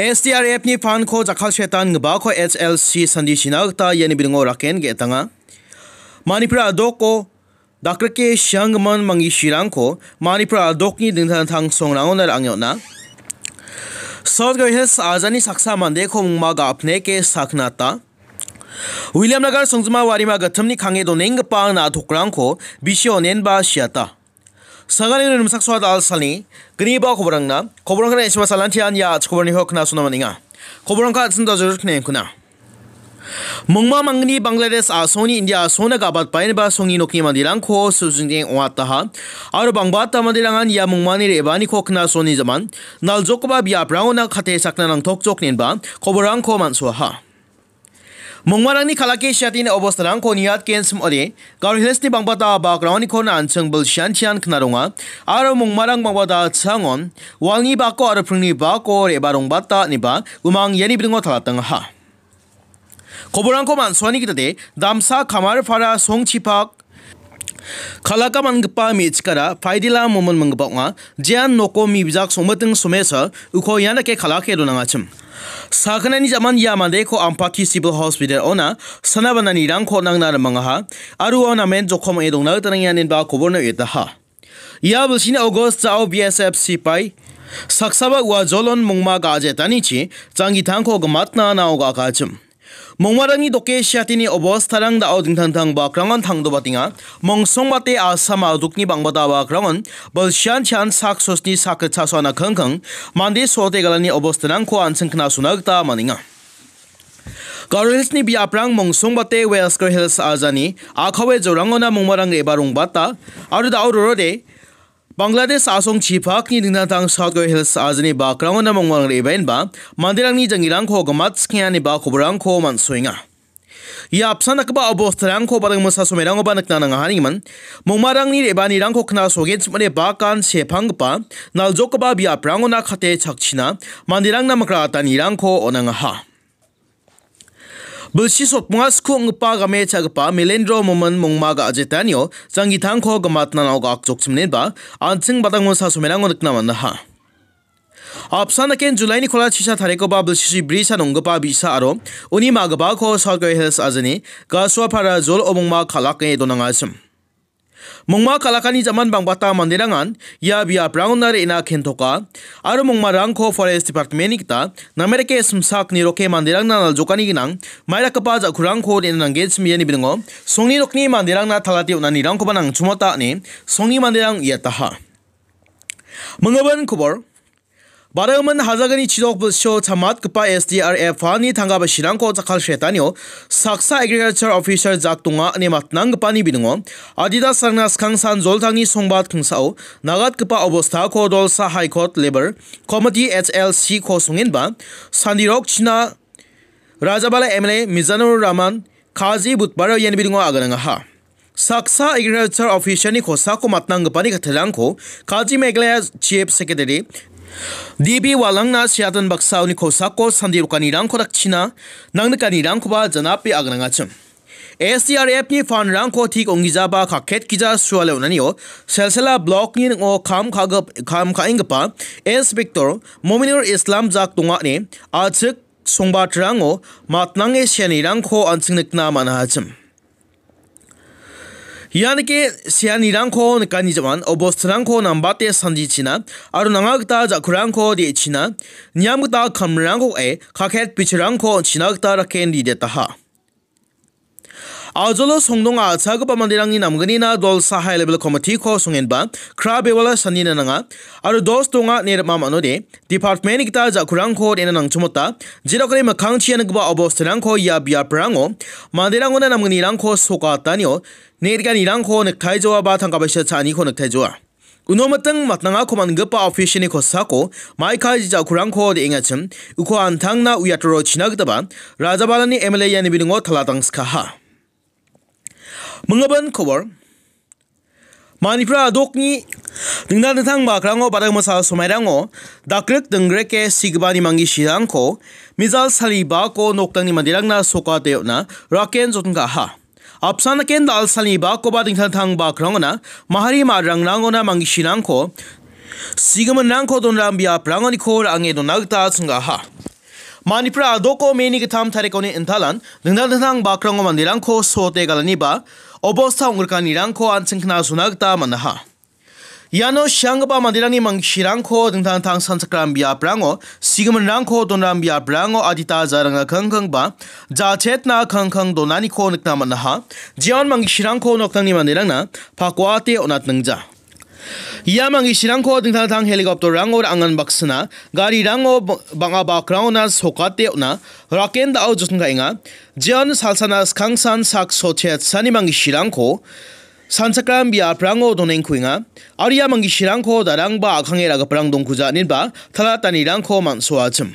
SDRF ni pan ko jakal shetan ngba ko HLC sandi sinagta yani bingo raken ge tanga Manipura adok ko Dr. K Shangman mangi shirang ko Manipura adok ni dingtan thang songrang onar angyo na South Hills आजानी सक्सा मंदे को मुंगमा गापने के साखनाता William नगर संजमा वारी मा गथमनी खांगे दोनेंग पा ना थोकरांग को बिशो नेन बा शियाता sagani n num sakswa dal sani gni ba k o b r a n g na k o b r a n g kana isma i salan tian ya k o b r a n g ni ho khna sunam a ninga k o b r a n g ka t sin da jur khne kuna mongma mangni bangladesh a soni india sona ga bat pain ba songi nokni mandirang k o sujung ding wa ta ha aro bangba ta mandirang an ya mongma ni rebani k o khna soni zaman nal jokba bia brauna khate sakna nang t o k jok nin ba k o b r a n g k o man so ha mongwarang ni khalake shatin obostarang khoniat kensm ore garhilsni bangbata background ko na anchang bul shan chan knaronga aro mongmarang bangbata changon walni ba ko aro phringni ba ko re barong bata ni ba umang yani bringo thalatang ha খবরাঙ্ক মানসোয়ানি কিতাতে দামসা খামার ফারা Song ছিপাক खलाका मंग पा Mitch करा फाइदिला मोमन मंग बोंगा ज्यान नोको मि बिजाक सोमतंग Soames उखो याना के खला खेलो नंगा छम साखनानि जमान या मादे को अम्पाकी सिबल हॉस्पिटल ओना सनाबनानि रंग खो नंगना मंगा हा अरु ओना मेन जोखम ए दोंग ना तरंग यानिन बा खबर न एता हा या बीएसएफ सिपाई सक्सबा वा जोलोन मुंगमा गाजे तानिची चांगी mongwarangni doke siatini obostarang dao dingtangtang bakrangon tangdoba tinga mongsongbate asam adukni bangbada bakrangon bolsian chan sak sosni sakrit sasona khangkhang mandi sote galani obostarangko ansangkhna sunagta maninga Garhilsni biaprang mongsungbate Welsker Hills ajani akhawe jorangona mongmarang eba rongbata aru da aurorode Bangladesh asong chipak ni dingna tang South Korea Hills azani ba krang na mongwang re ben ba mandirang ni jangirang ko gamat skyan ni ba khobrang ko man soinga ya apsan akba abostrang ko badang masa somerang ba nakna nang hani man mongmarang ni reba ni rang ko khna soge chmane ba kan shepang pa naljok ba bi aprang na khate chakchina mandirang na makra ta ni rang ko onang ha बल्स खोप गमे चागपा मिलेन्द्र मोमन मङमाजेतानी चङथ घे अनसङ बा आपसानकेन जुलाई छिसा थारीको बल्सी ब्री सानुगपा विशा आो उनी मागपा खेल्स अजनी गासु जोल अबङ्म खालाके दोनाङ्छासम्म mongma kalakani jaman bangbata mandirangan ia bia brown nare ina k e n t o k a a r u mongma rangko forest department kita namereke sumsak ni roke mandirangna naljokani ginang mairakapa jakurangko d i n nangge s h i m i a n i bingo songni rokni mandirangna t a l a t i unani rangko banang c h u m a t a ni songni mandirang ia taha m e n g a b o n khobor 바라음은 하자근이 지속부시오 자맛급바 SDRF 하니 당가바 시랑코 자칼 쉐타니오 삭사 에그리컬처 오피셜 자동아 아니 맞난급바니 비능오 아디다 상나스캉 산졸탕이 송밭 킹사오 나갓급바 오보스타 코돌사 하이콧 레버 코미티 HLC 코송인바 산디록 치나 라자발라 MLA 미자누르 라만 카지 붓바라 예니비능오 아가능하 साक्सा agriculture officer खोसा को मतनांगपानी कथलांग को काजी Meghalaya chief secretary DB walangna siatan baksauni kosako sandirukani rangko rakchina nangnakani rangkoba janapi agrangachim. SDRF ni fan rangko thik ongijaba khaket kija suale unaniyo selsela block ni ngo kham khagap kham khaingpa inspector Mominur Islam jak tunga ne achik songbat rango matnange sheni rangko ansingnakna manahachim. yanike sianirang ko nikani jaman obostrang ko nambate sanji china aru nangagta jakurang ko de china nyamgta khamrang ko e khakhet pichrang ko china gta rakhen di de taha ajolo songdong a acha go pamandirang ni namgani na dol sa high level committee ko songen ba khra bewala sani na nanga aru dos tonga ner ma mano de department kita ja khurang ko de nang chumota jirokre ma khang chian go ba obostarang ko ya bia prango mandirang ona namgani rang ko soka tanio nerga ni rang ko nek thai jowa ba thangka ba sha chani ko nek thai jowa unomatang matnanga koman gpa official ni khosako maika ja kurang kho de ingachim uko anthangna uyatro chinagdaba rajabalani mla yani bilingo thalatang skha मंगबन खबर मानिफ्रा अदोकनि नोंना नोंथां बाख्राङो बादाग मोसा समायराङो दाक्रेक दंग्रेके सिगबानि मांगि सिरांखौ मिजाल सालिबाखौ नक्तांनि मन्दिरांना सका देवना राकेन जतनका हा अपसाना केन दाल सालिबाखौ बा नोंथां थां बाख्राङोना माहारि मारांनाङोना मांगि सिरांखौ सिगमनांखौ दनरां बियाफ्राङोनिखौ आङे दनागता सोंगा हा मानिफ्रा अदोखौ मेनि गथाम थारिखौनि इन्थालान नोंथां नोंथां बाख्राङो मन्दिरांखौ सते गालानि 어버스타 옹글간이랑코 안층크나 수나그다 만나하 야노 샹가바 만디라니 망시랑코 등탄탕 산스크람비아 브랑오 시그먼랑코 돈람비아 브랑오 아디타 자랑아 캉캉바 자쳇나 캉캉 도나니코 늑나 만나하 지안 망시랑코 녹탕니 만디랑나 파코아테 오낫능자 Yamang isirang h ko ding tang helicopter rang or angan baksana gari rang o banga b a c k g r o u n na sokate h na raken da au jusn ga inga jian salsana skangsan sak sochet sanimang isirang h o donen ko u i Ariamangi i n n g a a s h k da rang ba k 산착한 비아 프랑오 도낸 쿠잉아 아 k u 망 a 시랑코 다랑바 아캉에라가 프랑 동쿠자 닌바 탈라타니 s o a 소 u m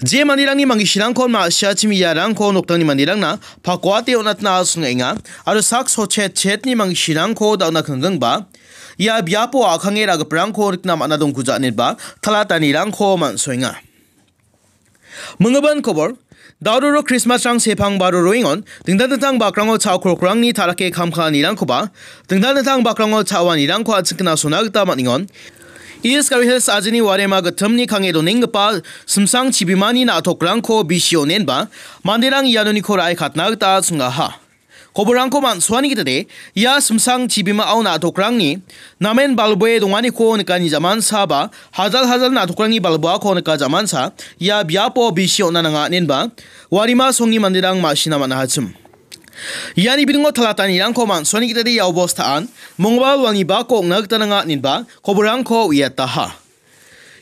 Jemanirang ni mangisirang h k o maasya chimiyarang ko noktang ni manirang na pakwate onat na asungenga a r u sak so chet chet ni mangisirang h ko dauna kanggang ba ia biapo akhange ragaprang ko rikna mana dongku janin ba thalatanirang ko mansoinga m e n g a b a n kobor Daruro baru Christmas rang roing bakrango krokrang tarake kamkha ni ni sepang dengdan tentang cao on, rang ko ba, 리 e n g d a n t 로 n 잉온등단등 a 박랑어 차오크로크랑니 타락해 감카니랑 코바 등단등당 박랑어 차완이랑 과측나 소나그 n 만 on, Is karihil sajini warema gatamni kange do ningpa sumsang chibimani na atokrang ko bisio nenba mandirang yanoni ko rai khatna ta sunga ha. 거부랑코 만수하니 기타데 야 숨상 지비마 아우 나독랑니 나멘 발보에 동안이 코니까니 자만 사바 하잘 하잘 나독랑이 발보아 코니까 자만 사야 비아포 비시오나나가 닌바 와리마 송이 만디랑 마시나만 하쯤 Yani bilingo talatan irang koman soni kita di yau bos taan, mongbal wani ba kok nak tananga ninba, koburang ko iya taha.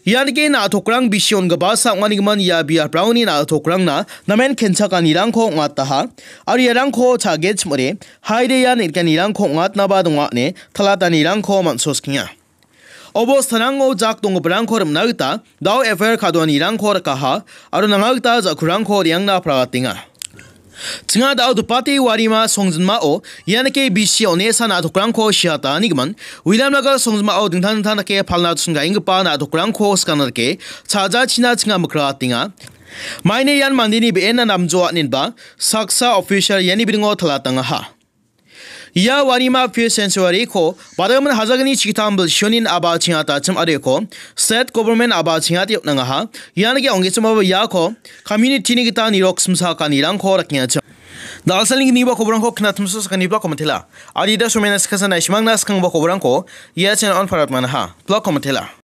Yani ke na atokrang bision gaba sa ngani man ya biar browni na atokrang na namen kencha kan irang ko ngat taha, ari irang ko chagets mure, haide yan irkan irang ko ngat na ba dunga ne talatan irang ko man soskinga. 어버스타랑고 작동 브랑코름 나그타 다우 에펠 카도니 랑코르 카하 아르 나그타 자쿠랑코 량나 프라가팅아 Tsinga da du pati wari ma songzin ma o yana ke bishi one sa na dokrang ko shia ta ni gman William la ga songzin ma o ding tan tan ke palna tsun ga ing pa na dokrang ko skana ke chaja china tsinga mukra tinga 마이네 얀 만디니 베에나 남조아 닌바 삭사 오피셜 예니 비링어 탈라땅하 या वारीमा फिर सेंसुअरी को बदम हजगनी चिकितम शुनिन आबा छिया ताचम अरे को state government आबा छिया ते नंगा यान के ओंगे सम या को कम्युनिटी नि गिता निरोक्स मसा का निरां खो रखिया छ दाल से लिंग निबा खबरों को खनात मसा को मथिला आदि दशो मेनस खसा नाइ शिमंग को या चैनल ऑन फरात ब्लॉक को मथिला